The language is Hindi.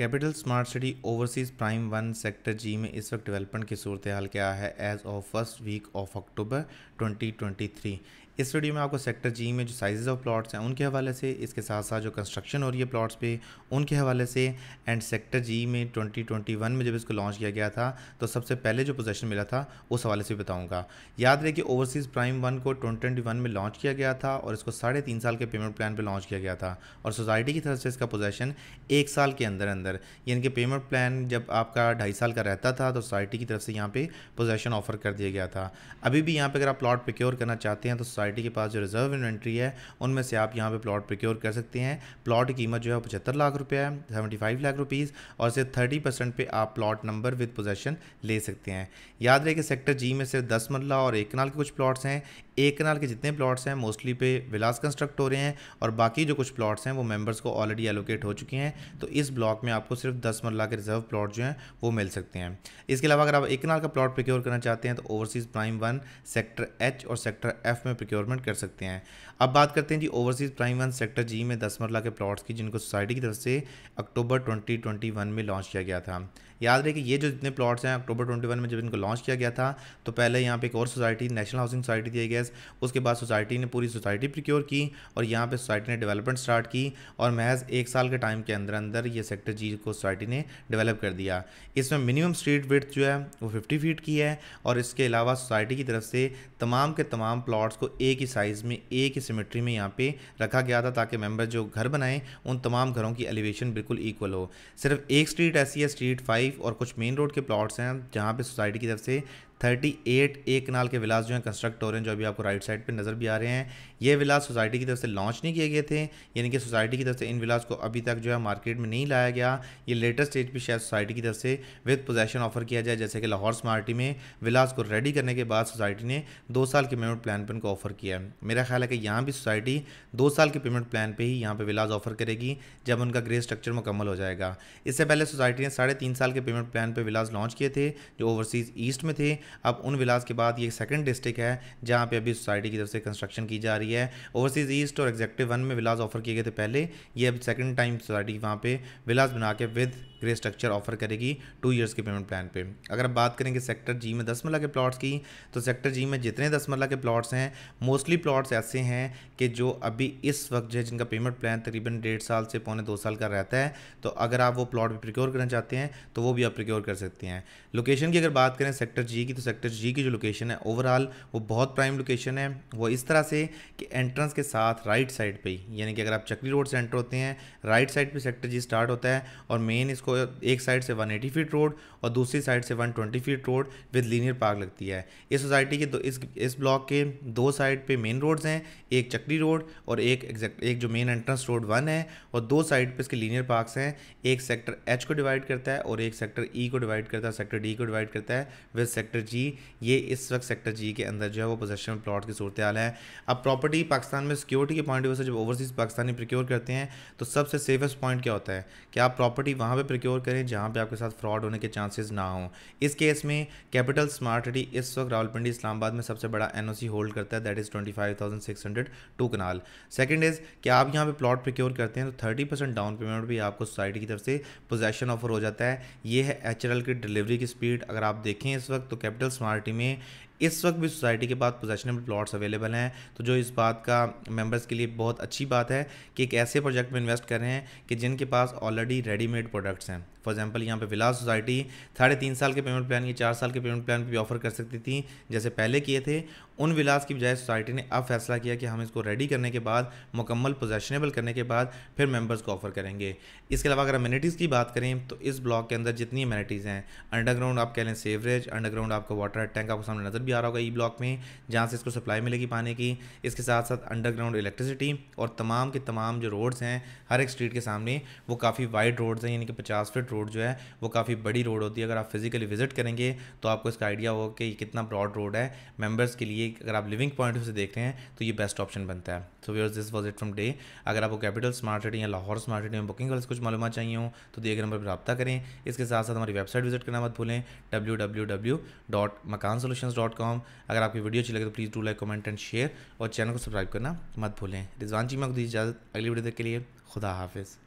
capital Smart City Overseas Prime One sector G में इस वक्त डेवलपमेंट की सूरत हाल क्या है as of first week of October 2023 इस वीडियो में आपको सेक्टर जी में जो साइज़ ऑफ प्लॉट्स हैं उनके हवाले से इसके साथ साथ जो कंस्ट्रक्शन हो रही है प्लॉट्स पे उनके हवाले से एंड सेक्टर जी में 2021 में जब इसको लॉन्च किया गया था तो सबसे पहले जो पोजेशन मिला था उस हवाले से बताऊंगा याद रहे कि ओवरसीज़ प्राइम वन को ट्वेंटी में लॉन्च किया गया था और इसको साढ़े तीन साल के पेमेंट प्लान पर लॉन्च किया गया था और सोसाइटी की तरफ से इसका पोजेशन एक साल के अंदर अंदर यानी कि पेमेंट प्लान जब आपका ढाई साल का रहता था तो सोसाइटी की तरफ से यहाँ पे पोजेशन ऑफर कर दिया गया था अभी भी यहाँ पर अगर आप प्लॉट प्रिक्योर करना चाहते हैं तो सोसाइटी सोसाइटी के पास जो रिजर्व इन्वेंट्री है उनमें से आप यहाँ पे प्लॉट प्रिक्योर कर सकते हैं प्लॉट की कीमत जो है पचहत्तर लाख रुपया है सेवेंटी फाइव लाख रुपीज़ और सिर्फ थर्टी परसेंट पे आप प्लॉट नंबर विद पोजेशन ले सकते हैं याद रहे कि सेक्टर जी में सिर्फ दस मरला और एक कनाल के कुछ प्लॉट्स हैं एक कनाल के जितने प्लॉट्स हैं मोस्टली पे विलास कंस्ट्रक्ट हो रहे हैं और बाकी जो कुछ प्लॉट्स हैं वो मेंबर्स को ऑलरेडी एलोकेट हो चुके हैं तो इस ब्लॉक में आपको सिर्फ दस मरला के रिजर्व प्लॉट जो हैं वो मिल सकते हैं इसके अलावा अगर आप एक कनाल का प्लॉट प्रिक्योर करना चाहते हैं तो Overseas Prime One sector H और सेक्टर एफ में प्रिक्योरमेंट कर सकते हैं अब बात करते हैं जी Overseas Prime One sector G में दस मरला के प्लॉट्स की जिनको सोसाइटी की तरफ से अक्टूबर ट्वेंटी में लॉन्च किया गया था याद रहे कि ये जो जितने प्लॉट्स हैं अक्टूबर ट्वेंटी वन में जब इनको लॉन्च किया गया था तो पहले यहाँ पे एक और सोसाइटी नेशनल हाउसिंग सोसाइटी थी गैस उसके बाद सोसाइटी ने पूरी सोसाइटी प्रिक्योर की और यहाँ पर सोसाइटी ने डेवलपमेंट स्टार्ट की और महज एक साल के टाइम के अंदर अंदर ये सेक्टर जी को सोसाइटी ने डेवलप कर दिया इसमें मिनिमम स्ट्रीट विथ जो है वो फिफ्टी फीट की है और इसके अलावा सोसाइटी की तरफ से तमाम के तमाम प्लाट्स को एक ही साइज़ में एक ही सिमेट्री में यहाँ पर रखा गया था ताकि मेम्बर जो घर बनाएं उन तमाम घरों की एलिवेशन बिल्कुल इक्वल हो सिर्फ एक स्ट्रीट ऐसी है स्ट्रीट फाइव और कुछ मेन रोड के प्लॉट्स हैं जहाँ पे सोसाइटी की तरफ से थर्टी एट ए कनाल के विलास जो हैं कंस्ट्रक्ट हो रहे हैं जो अभी आपको राइट साइड पर नज़र भी आ रहे हैं ये विलास सोसाइटी की तरफ से लॉन्च नहीं किए गए थे यानी कि सोसाइटी की तरफ से इन विलास को अभी तक जो है मार्केट में नहीं लाया गया ये लेटेस्ट स्टेज पे शायद सोसाइटी की तरफ से विद पोजेशन ऑफर किया जाए जैसे कि लाहौर स्मार्टी में विलास को रेडी करने के बाद सोसाइटी ने दो साल के पेमेंट प्लान पर उनको ऑफर किया है मेरा ख्याल है कि यहाँ भी सोसाइटी दो साल के पेमेंट प्लान पर ही यहाँ पर विलास ऑफर करेगी जब उनका ग्रे स्ट्रक्चर मुकम्मल हो जाएगा इससे पहले सोसाइटी ने साढ़े तीन साल के पेमेंट प्लान पर विलास लॉन्च किए थे जो ओवरसीज़ ईस्ट में थे अब उन विलास के बाद ये सेकेंड डिस्ट्रिक्ट है जहाँ पर अभी सोसाइटी की तरफ से कंस्ट्रक्शन की जा रही है ओवरसीज़ ईस्ट और एग्जेक्टिव वन में विलास ऑफर किए गए थे पहले ये अब सेकंड टाइम सोसाइटी वहाँ पर विलास बना के विद ग्रे स्ट्रक्चर ऑफर करेगी टू ईयर्स के पेमेंट प्लान पे अगर आप बात करेंगे सेक्टर जी में दस मरला के प्लॉट्स की तो सेक्टर जी में जितने दस मरला के प्लॉट्स हैं मोस्टली प्लॉट्स ऐसे हैं कि जो अभी इस वक्त जो है जिनका पेमेंट प्लान तकरीबन डेढ़ साल से पौने दो साल का रहता है तो अगर आप वो प्लॉट भी प्रिक्योर करना चाहते हैं तो वो भी आप प्रिक्योर कर सकते हैं लोकेशन की अगर बात करें सेक्टर जी की तो सेक्टर जी की जो लोकेशन है ओवरऑल वो बहुत प्राइम लोकेशन है वो इस तरह से कि एंट्रेंस के साथ राइट साइड पर ही यानी कि अगर आप चक्री रोड से एंटर होते हैं राइट साइड पर सेक्टर जी स्टार्ट होता है और मेन इसको आपको एक साइड से 180 फीट रोड और दूसरी साइड से 120 feet road with linear park लगती है इस सोसाइटी के दो इस इस ब्लॉक के दो साइड पे मेन रोड्स हैं एक चक्री रोड और एक एग्जैक्ट एक जो मेन एंट्रेंस रोड वन है और दो साइड पे इसके लीनियर पार्क्स हैं एक सेक्टर एच को डिवाइड करता है और एक सेक्टर ई e को डिवाइड करता है सेक्टर डी को डिवाइड करता है विद सेक्टर जी ये इस वक्त सेक्टर जी के अंदर जो है वो पोजेशन प्लॉट की सूरत हाल है अब प्रॉपर्टी पाकिस्तान में सिक्योरिटी के पॉइंट ऑफ व्यू से जब ओवरसीज़ पाकिस्तानी प्रिक्योर करते हैं तो सबसे सेफेस्ट पॉइंट क्या होता है कि आप प्रॉपर्टी वहाँ पर प्रोक्योर करें जहां पे आपके साथ फ्रॉड होने के चांसेस ना हों इस केस में कैपिटल स्मार्ट सिटी इस वक्त रावलपिंडी इस्लामाबाद में सबसे बड़ा एनओसी होल्ड करता है that is twenty five thousand six hundred two कनाल सेकेंड इज़ कि आप यहाँ पर प्लॉट प्रिक्योर करते हैं तो थर्टी परसेंट डाउन पेमेंट भी आपको सोसाइटी की तरफ से पोजेशन ऑफर हो जाता है ये है एच की डिलीवरी की स्पीड अगर आप देखें इस वक्त तो कैपिटल स्मार्ट सिटी में इस वक्त भी सोसाइटी के बाद पोजेशनेबल प्लॉट्स अवेलेबल हैं तो जो इस बात का मेम्बर्स के लिए बहुत अच्छी बात है कि एक ऐसे प्रोजेक्ट में इन्वेस्ट कर रहे हैं कि जिनके पास ऑलरेडी रेडीमेड प्रोडक्ट्स हैं फॉर एग्जाम्पल यहाँ पे विलास सोसाइटी साढ़े तीन साल के पेमेंट प्लान या चार साल के पेमेंट प्लान भी ऑफर कर सकती थी जैसे पहले किए थे उन विलास की बजाय सोसाइटी ने अब फैसला किया कि हम इसको रेडी करने के बाद मुकम्मल पोजेशनेबल करने के बाद फिर मेंबर्स को ऑफर करेंगे इसके अलावा अगर अम्यूनिटीज़ की बात करें तो इस ब्लॉक के अंदर जितनी अम्यूनिटीज़ हैं अंडरग्राउंड आप कह लें सेवरेज अंडरग्राउंड आपका वाटर टैंक आपको सामने नज़र भी भी आ रहा होगा ई e ब्लॉक में जहाँ से इसको सप्लाई मिलेगी पानी की इसके साथ साथ अंडरग्राउंड इलेक्ट्रिसिटी और तमाम के तमाम जो रोड्स हैं हर एक स्ट्रीट के सामने वो काफ़ी वाइड रोड्स हैं यानी कि पचास फिट रोड जो है वो काफ़ी बड़ी रोड होती है अगर आप फिजिकली विजिट करेंगे तो आपको इसका आइडिया होगा कि कितना ब्रॉड रोड है मेम्बर्स के लिए अगर आप लिविंग पॉइंट से देख रहे हैं तो ये बेस्ट ऑप्शन बनता है so viewers this was it from day अगर आपको कैपिटल स्मार्ट सिटी या लाहौर स्मार्ट सिटी में बुकिंग वाले कुछ मालूम चाहिए हो तो दिए नंबर पर रबा करें इसके साथ साथ हमारी वेबसाइट विजिट करना मत भूलें W W W dot Makaan Solution dot com अगर आपकी वीडियो अच्छी लगे तो please do like comment and share और चैनल को सब्सक्राइब करना मत भूलें रिजवान जी मैं दीजिए इजाज़त अगली वीडियो तक के लिए खुदा हाफिज़